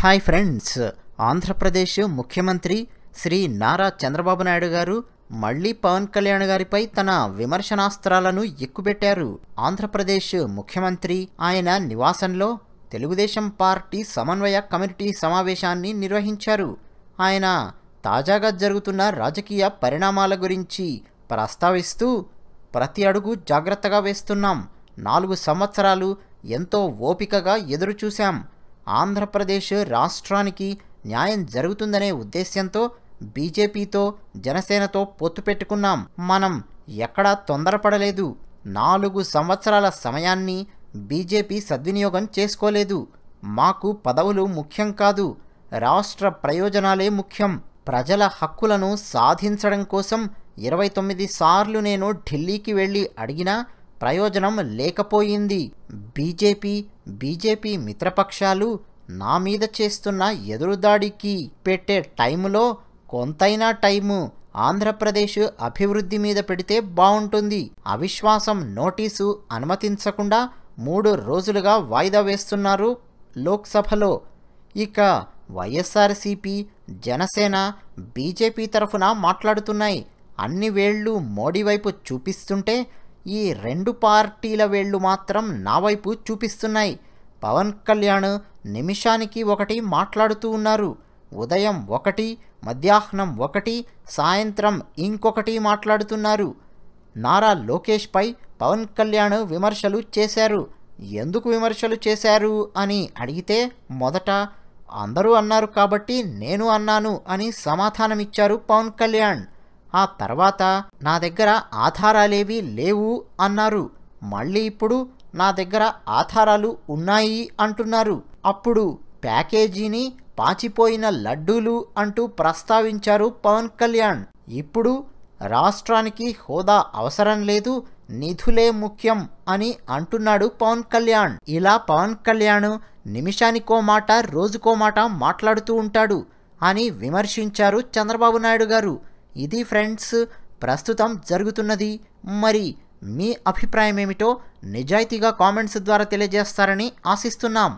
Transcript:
hi friends Andhra Pradesh ముఖ్యమంత్రి శ్రీ నారా చంద్రబాబు నాయుడు గారు మళ్లీ పవన్ కళ్యాణ్ గారిపై తన విమర్శనాస్త్రాలను ఎక్కుబెట్టారు ఆంధ్రప్రదేశ్ ముఖ్యమంత్రి ఆయన నివాసంలో తెలుగుదేశం పార్టీ సమన్వయ కమిటీ సమావేశాన్ని నిర్వహించారు ఆయన తాజాగా జరుగుతున్న రాజకీయ పరిణామాల గురించి ప్రస్తావిస్తూ ప్రతి అడుగు జాగ్రత్తగా వేస్తున్నాం నాలుగు సంవత్సరాలు ఎంతో ఓపికగా ఎదురుచూశాం ఆంధ్రప్రదేశ్ రాష్ట్రానికి న్యాయం జరుగుతుందనే ఉద్దేశ్యంతో బీజేపీతో జనసేనతో పొత్తు పెట్టుకున్నాం మనం ఎక్కడా తొందరపడలేదు నాలుగు సంవత్సరాల సమయాన్ని బీజేపీ సద్వినియోగం చేసుకోలేదు మాకు పదవులు ముఖ్యం కాదు రాష్ట్ర ప్రయోజనాలే ముఖ్యం ప్రజల హక్కులను సాధించడం కోసం ఇరవై తొమ్మిది సార్లు నేను ఢిల్లీకి వెళ్ళి అడిగినా ప్రయోజనం లేకపోయింది బీజేపీ బీజేపీ మిత్రపక్షాలు నా మీద చేస్తున్న ఎదురుదాడికి పెట్టే టైములో కొంతైనా టైము ఆంధ్రప్రదేశ్ అభివృద్ధి మీద పెడితే బాగుంటుంది అవిశ్వాసం నోటీసు అనుమతించకుండా మూడు రోజులుగా వాయిదా వేస్తున్నారు లోక్సభలో ఇక వైఎస్ఆర్సీపీ జనసేన బీజేపీ తరఫున మాట్లాడుతున్నాయి అన్ని వేళ్లు మోడీ వైపు చూపిస్తుంటే ఈ రెండు పార్టీల వేళ్ళు మాత్రం నా వైపు చూపిస్తున్నాయి పవన్ కళ్యాణ్ నిమిషానికి ఒకటి మాట్లాడుతూ ఉన్నారు ఉదయం ఒకటి మధ్యాహ్నం ఒకటి సాయంత్రం ఇంకొకటి మాట్లాడుతున్నారు నారా లోకేష్పై పవన్ కళ్యాణ్ విమర్శలు చేశారు ఎందుకు విమర్శలు చేశారు అని అడిగితే మొదట అందరూ అన్నారు కాబట్టి నేను అన్నాను అని సమాధానమిచ్చారు పవన్ కళ్యాణ్ ఆ తర్వాత నా దగ్గర ఆధారాలేవి లేవు అన్నారు మళ్ళీ ఇప్పుడు నా దగ్గర ఆధారాలు ఉన్నాయి అంటున్నారు అప్పుడు ప్యాకేజీని పాచిపోయిన లడ్డూలు అంటూ ప్రస్తావించారు పవన్ కళ్యాణ్ ఇప్పుడు రాష్ట్రానికి హోదా అవసరం లేదు నిధులే ముఖ్యం అని అంటున్నాడు పవన్ కళ్యాణ్ ఇలా పవన్ కళ్యాణ్ నిమిషానికో మాట రోజుకో మాట మాట్లాడుతూ ఉంటాడు అని విమర్శించారు చంద్రబాబు నాయుడు గారు ఇది ఫ్రెండ్స్ ప్రస్తుతం జరుగుతున్నది మరి మీ అభిప్రాయం ఏమిటో నిజాయితీగా కామెంట్స్ ద్వారా తెలియజేస్తారని ఆశిస్తున్నాం